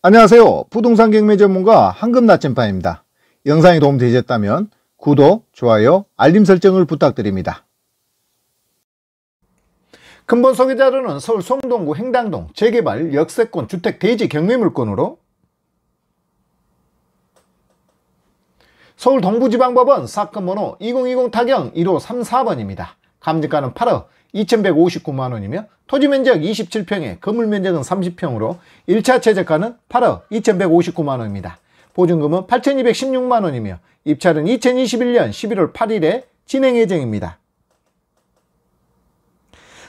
안녕하세요. 부동산 경매 전문가 황금나침반입니다. 영상이 도움되셨다면 구독, 좋아요, 알림 설정을 부탁드립니다. 근본 소개 자료는 서울 송동구 행당동 재개발 역세권 주택 대지 경매 물건으로 서울 동부지방법원 사건 번호 2020 타경 1534번입니다. 함지가는 8억 2159만원이며 토지 면적 27평에 건물 면적은 30평으로 1차 최저가는 8억 2159만원입니다. 보증금은 8216만원이며 입찰은 2021년 11월 8일에 진행 예정입니다.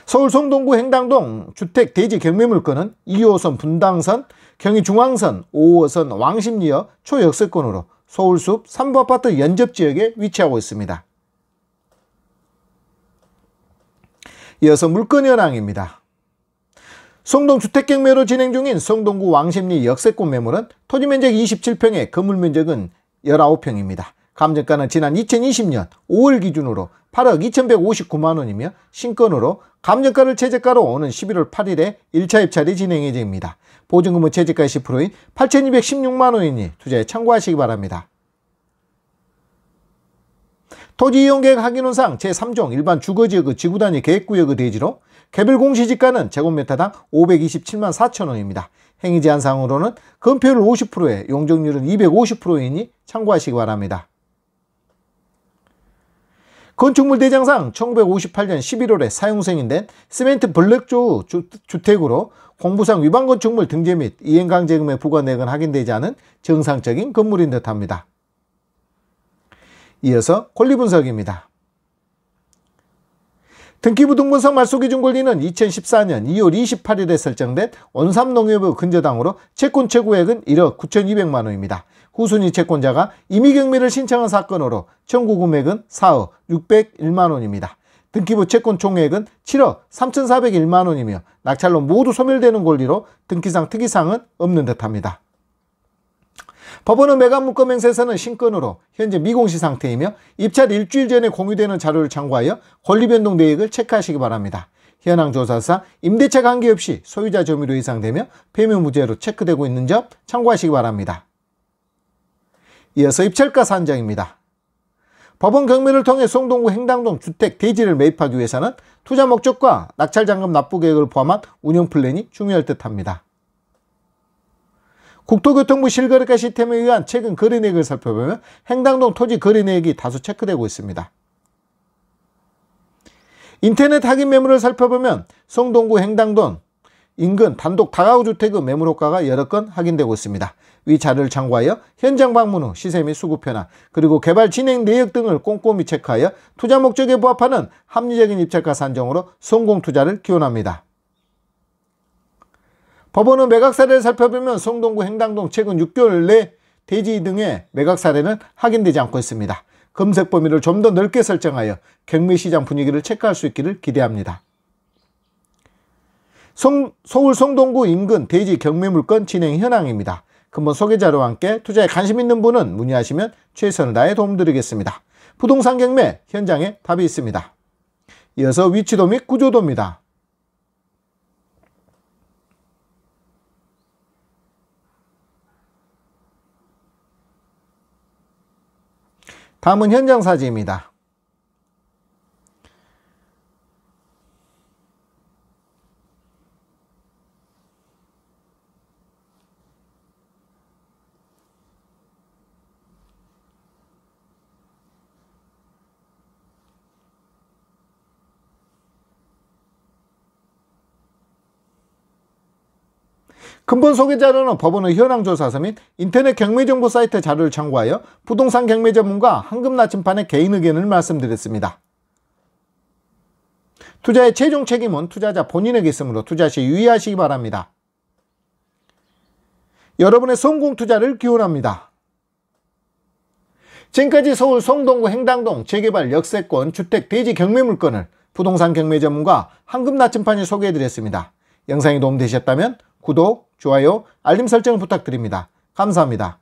서울 송동구 행당동 주택 대지 경매물건은 2호선 분당선, 경의중앙선, 5호선 왕십리역 초역세권으로 서울숲 3부아파트 연접지역에 위치하고 있습니다. 이어서 물건현황입니다. 성동 주택경매로 진행 중인 성동구 왕십리 역세권 매물은 토지 면적 27평에 건물 면적은 19평입니다. 감정가는 지난 2020년 5월 기준으로 8억 2159만원이며 신건으로 감정가를 최저가로 오는 11월 8일에 1차 입찰이 진행 예정니다 보증금은 최저가의 10%인 8216만원이니 투자에 참고하시기 바랍니다. 토지이용계획 확인원상 제3종 일반 주거지역의 지구단위 계획구역의 대지로 개별 공시지가는 제곱미터당 527만 4천원입니다. 행위 제한상으로는 건폐율 50%에 용적률은 250%이니 참고하시기 바랍니다. 건축물 대장상 1958년 11월에 사용 승인된 시멘트 블랙조 주택으로 공부상 위반 건축물 등재 및 이행강제금의 부과내역은 확인되지 않은 정상적인 건물인 듯합니다. 이어서 권리분석입니다. 등기부등본상 말소기준 권리는 2014년 2월 28일에 설정된 원삼농협의 근저당으로 채권 최고액은 1억 9,200만 원입니다. 후순위 채권자가 임의경매를 신청한 사건으로 청구금액은 4억 601만 원입니다. 등기부 채권 총액은 7억 3,401만 원이며 낙찰로 모두 소멸되는 권리로 등기상 특이사항은 없는 듯합니다. 법원은 매각 물권 행사에서는 신건으로 현재 미공시 상태이며 입찰 일주일 전에 공유되는 자료를 참고하여 권리변동 내역을 체크하시기 바랍니다. 현황 조사사 임대차 관계없이 소유자 점유로 예상되며 폐묘 무죄로 체크되고 있는 점 참고하시기 바랍니다. 이어서 입찰가 산정입니다. 법원 경매를 통해 송동구 행당동 주택 대지를 매입하기 위해서는 투자 목적과 낙찰잔금 납부 계획을 포함한 운영 플랜이 중요할 듯합니다. 국토교통부 실거래가 시스템에 의한 최근 거래내역을 살펴보면 행당동 토지 거래내역이 다소 체크되고 있습니다. 인터넷 확인 매물을 살펴보면 성동구 행당동 인근 단독 다가구 주택의 매물호가가 여러 건 확인되고 있습니다. 위 자료를 참고하여 현장 방문 후 시세 및 수급 변화 그리고 개발 진행 내역 등을 꼼꼼히 체크하여 투자 목적에 부합하는 합리적인 입찰가 산정으로 성공 투자를 기원합니다. 법원은 매각 사례를 살펴보면 송동구 행당동 최근 6개월 내 대지 등의 매각 사례는 확인되지 않고 있습니다. 검색 범위를 좀 더 넓게 설정하여 경매시장 분위기를 체크할 수 있기를 기대합니다. 성, 서울 송동구 인근 대지 경매물건 진행 현황입니다. 금번 소개자료와 함께 투자에 관심 있는 분은 문의하시면 최선을 다해 도움드리겠습니다. 부동산 경매 현장에 답이 있습니다. 이어서 위치도 및 구조도입니다. 다음은 현장 사진입니다. 근본 소개 자료는 법원의 현황 조사서 및 인터넷 경매정보 사이트 자료를 참고하여 부동산 경매 전문가 황금 나침판의 개인 의견을 말씀드렸습니다. 투자의 최종 책임은 투자자 본인에게 있으므로 투자 시 유의하시기 바랍니다. 여러분의 성공 투자를 기원합니다. 지금까지 서울 성동구 행당동 재개발 역세권 주택 대지 경매 물건을 부동산 경매 전문가 황금 나침판이 소개해드렸습니다. 영상이 도움되셨다면 구독, 좋아요, 알림 설정 부탁드립니다. 감사합니다.